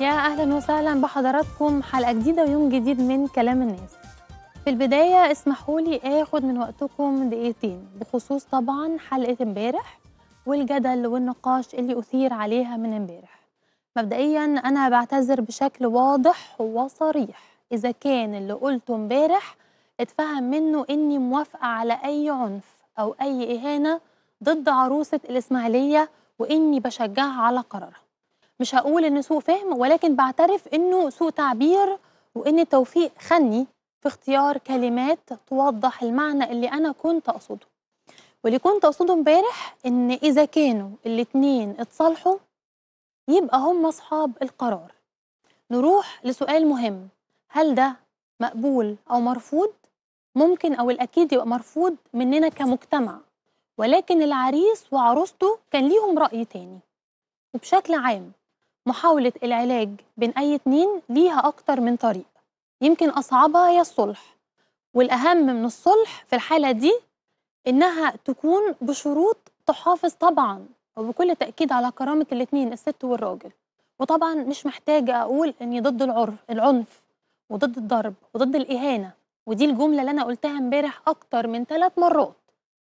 يا أهلا وسهلا بحضراتكم حلقة جديدة ويوم جديد من كلام الناس في البداية اسمحوا لي آخد من وقتكم دقيقتين بخصوص طبعا حلقة امبارح والجدل والنقاش اللي أثير عليها من امبارح مبدئيا أنا بعتذر بشكل واضح وصريح إذا كان اللي قلته امبارح اتفهم منه إني موافقة على أي عنف أو أي إهانة ضد عروسة الإسماعيلية وإني بشجعها على قرارها مش هقول ان سوء فهم ولكن بعترف انه سوء تعبير وان توفيق خني في اختيار كلمات توضح المعنى اللي انا كنت اقصده واللي كنت اقصده امبارح ان اذا كانوا الاتنين اتصالحوا يبقى هم اصحاب القرار نروح لسؤال مهم هل ده مقبول او مرفوض ممكن او الاكيد يبقى مرفوض مننا كمجتمع ولكن العريس وعروسته كان ليهم راي تاني وبشكل عام محاولة العلاج بين أي اتنين ليها أكتر من طريق يمكن أصعبها هي الصلح والأهم من الصلح في الحالة دي إنها تكون بشروط تحافظ طبعا وبكل تأكيد على كرامة الاتنين الست والراجل وطبعا مش محتاجة أقول إني ضد العرف العنف وضد الضرب وضد الإهانة ودي الجملة اللي أنا قلتها امبارح أكتر من ثلاث مرات